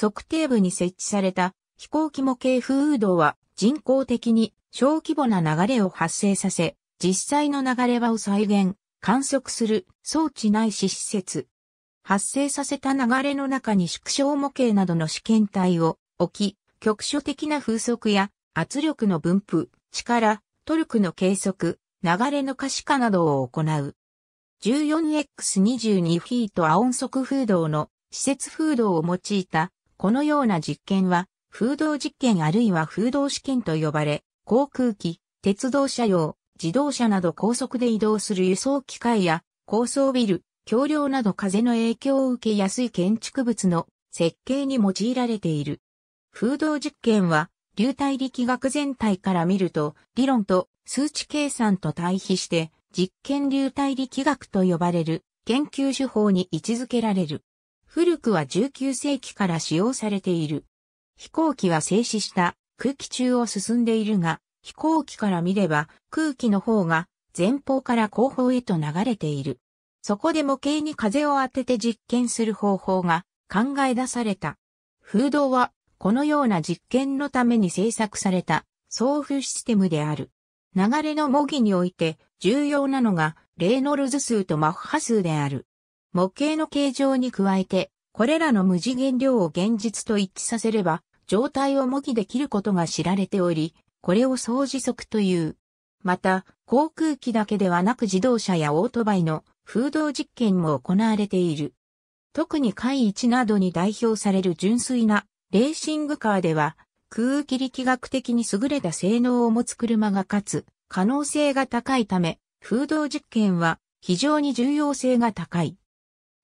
測定部に設置された飛行機模型風雨は人工的に小規模な流れを発生させ、実際の流れ場を再現、観測する装置ないし施設。発生させた流れの中に縮小模型などの試験体を置き、局所的な風速や圧力の分布、力、トルクの計測、流れの可視化などを行う。14x22 フィートア音速風洞の施設風洞を用いたこのような実験は、風洞実験あるいは風洞試験と呼ばれ、航空機、鉄道車用、自動車など高速で移動する輸送機械や、高層ビル、橋梁など風の影響を受けやすい建築物の設計に用いられている。風洞実験は、流体力学全体から見ると、理論と数値計算と対比して、実験流体力学と呼ばれる研究手法に位置づけられる。古くは19世紀から使用されている。飛行機は静止した空気中を進んでいるが、飛行機から見れば空気の方が前方から後方へと流れている。そこで模型に風を当てて実験する方法が考え出された。風洞はこのような実験のために製作された送風システムである。流れの模擬において重要なのがレーノルズ数とマッハ数である。模型の形状に加えて、これらの無次元量を現実と一致させれば、状態を模擬できることが知られており、これを総時速という。また、航空機だけではなく自動車やオートバイの風洞実験も行われている。特に海一などに代表される純粋なレーシングカーでは、空気力学的に優れた性能を持つ車が勝つ可能性が高いため、風洞実験は非常に重要性が高い。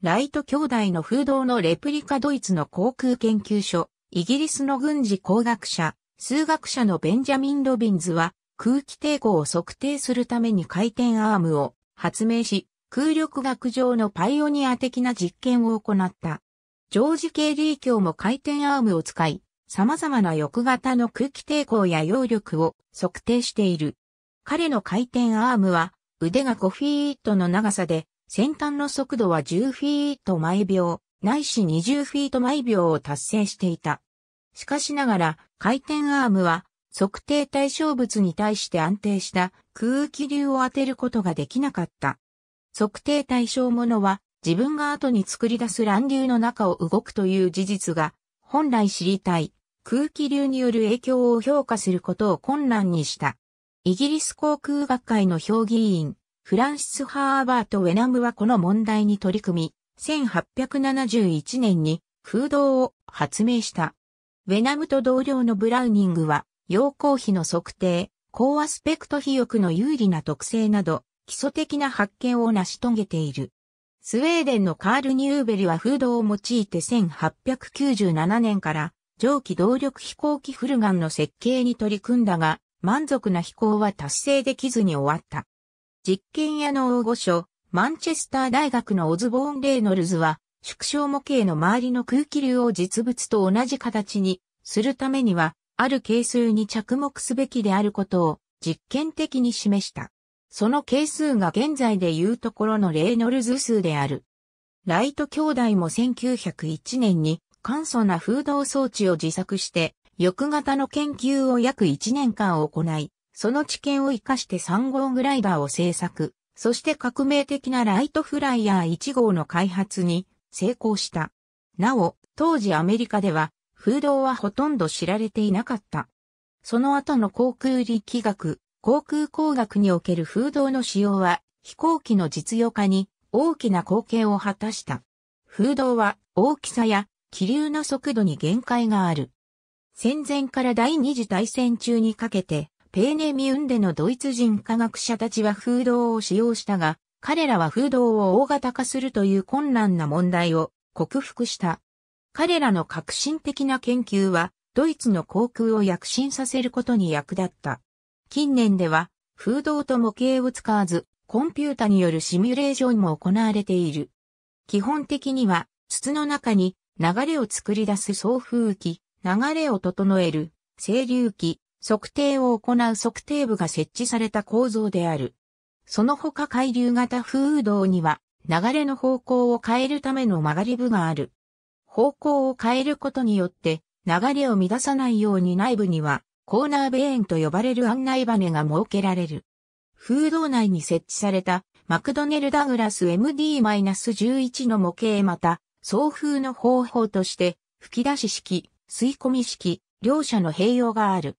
ライト兄弟の風洞のレプリカドイツの航空研究所、イギリスの軍事工学者、数学者のベンジャミン・ロビンズは、空気抵抗を測定するために回転アームを発明し、空力学上のパイオニア的な実験を行った。ジョージ・ケイリー卿も回転アームを使い、様々な翼型の空気抵抗や揚力を測定している。彼の回転アームは腕が5フィートの長さで先端の速度は10フィート毎秒、ないし20フィート毎秒を達成していた。しかしながら、回転アームは、測定対象物に対して安定した空気流を当てることができなかった。測定対象物は、自分が後に作り出す乱流の中を動くという事実が、本来知りたい空気流による影響を評価することを困難にした。イギリス航空学会の評議員、フランシス・ハーバート・ウェナムはこの問題に取り組み、1871年に空洞を発明した。ウェナムと同僚のブラウニングは、陽光比の測定、高アスペクト比翼の有利な特性など、基礎的な発見を成し遂げている。スウェーデンのカール・ニューベルは風洞を用いて1897年から蒸気動力飛行機フルガンの設計に取り組んだが、満足な飛行は達成できずに終わった。実験屋の大御所、マンチェスター大学のオズボーン・レイノルズは、縮小模型の周りの空気流を実物と同じ形にするためには、ある係数に着目すべきであることを実験的に示した。その係数が現在でいうところのレイノルズ数である。ライト兄弟も1901年に簡素な風洞装置を自作して、翼型の研究を約1年間行い、その知見を活かして3号グライダーを製作、そして革命的なライトフライヤー1号の開発に成功した。なお、当時アメリカでは、風洞はほとんど知られていなかった。その後の航空力学、航空工学における風洞の使用は、飛行機の実用化に大きな貢献を果たした。風洞は大きさや気流の速度に限界がある。戦前から第二次大戦中にかけて、ペーネミュンデのドイツ人科学者たちは風洞を使用したが、彼らは風洞を大型化するという困難な問題を克服した。彼らの革新的な研究は、ドイツの航空を躍進させることに役立った。近年では、風洞と模型を使わず、コンピュータによるシミュレーションも行われている。基本的には、筒の中に流れを作り出す送風機、流れを整える、清流機、測定を行う測定部が設置された構造である。その他海流型風雨道には流れの方向を変えるための曲がり部がある。方向を変えることによって流れを乱さないように内部にはコーナーベーンと呼ばれる案内バネが設けられる。風道内に設置されたマクドネル・ダグラス MD-11 の模型また送風の方法として吹き出し式、吸い込み式、両者の併用がある。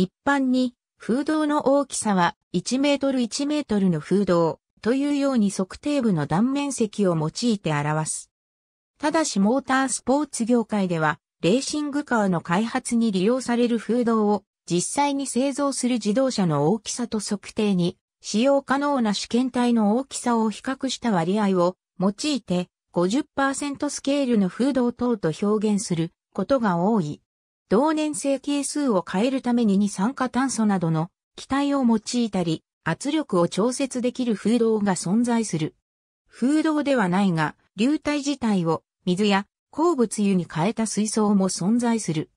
一般に、風洞の大きさは1メートル1メートルの風洞というように測定部の断面積を用いて表す。ただしモータースポーツ業界では、レーシングカーの開発に利用される風洞を実際に製造する自動車の大きさと測定に、使用可能な試験体の大きさを比較した割合を用いて50%スケールの風洞等と表現することが多い。同年性係数を変えるために二酸化炭素などの気体を用いたり、圧力を調節できる風洞が存在する。風洞ではないが、流体自体を水や鉱物油に変えた水槽も存在する。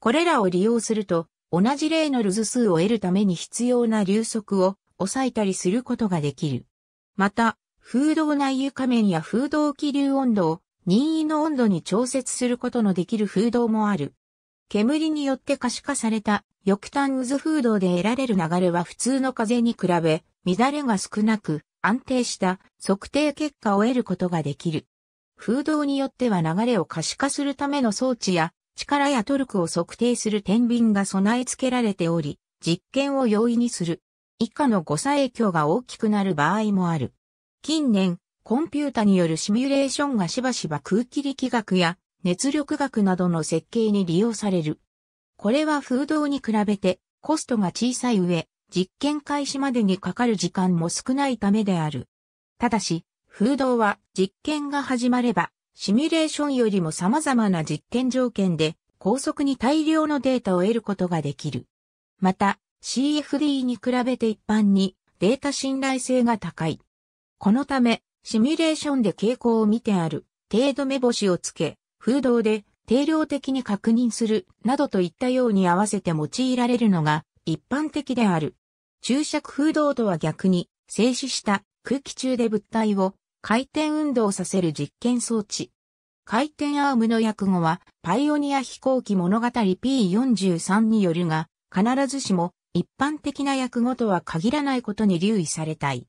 これらを利用すると、同じ例のルズ数を得るために必要な流速を抑えたりすることができる。また、風洞内床面や風洞気流温度を任意の温度に調節することのできる風洞もある。煙によって可視化された翼端渦風洞で得られる流れは普通の風に比べ乱れが少なく安定した測定結果を得ることができる。風洞によっては流れを可視化するための装置や力やトルクを測定する天秤が備え付けられており、実験を容易にする。以下の誤差影響が大きくなる場合もある。近年、コンピュータによるシミュレーションがしばしば空気力学や熱力学などの設計に利用される。これは風洞に比べてコストが小さい上、実験開始までにかかる時間も少ないためである。ただし、風洞は実験が始まれば、シミュレーションよりも様々な実験条件で高速に大量のデータを得ることができる。また、CFD に比べて一般にデータ信頼性が高い。このため、シミュレーションで傾向を見てある程度目星をつけ、風洞で定量的に確認するなどといったように合わせて用いられるのが一般的である。注釈風洞とは逆に静止した空気中で物体を回転運動させる実験装置。回転アームの訳語はパイオニア飛行機物語 P43 によるが必ずしも一般的な訳語とは限らないことに留意されたい。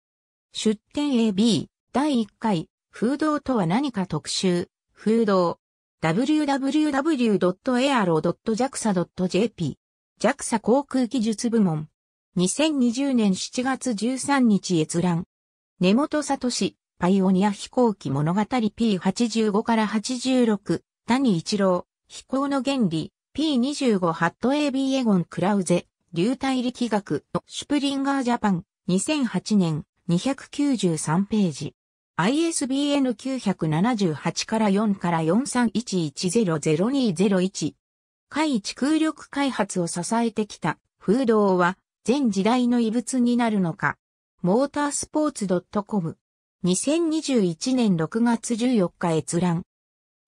出典 AB 第1回風洞とは何か特集風洞 www.aero.jaxa.jp。JAXA 航空技術部門。2020年7月13日閲覧。根本聡、パイオニア飛行機物語 P85 から86、谷一郎、飛行の原理、P25 ハット AB エゴン・クラウゼ、流体力学、シュプリンガージャパン、2008年、293ページ。ISBN 978から4から4 3 1 1 0 0 2 0 1海地空力開発を支えてきた風洞は全時代の遺物になるのか。モータースポーツ .com。2021年6月14日閲覧。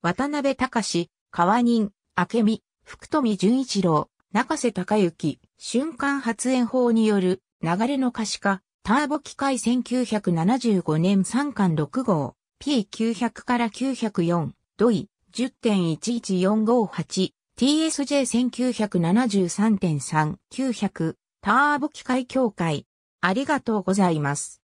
渡辺隆、川人、明美、福富純一郎、中瀬隆之、瞬間発煙法による流れの可視化、ターボ機械1975年3巻6号、P900 から904、ドイ、10.11458、TSJ1973.3、900、ターボ機械協会。ありがとうございます。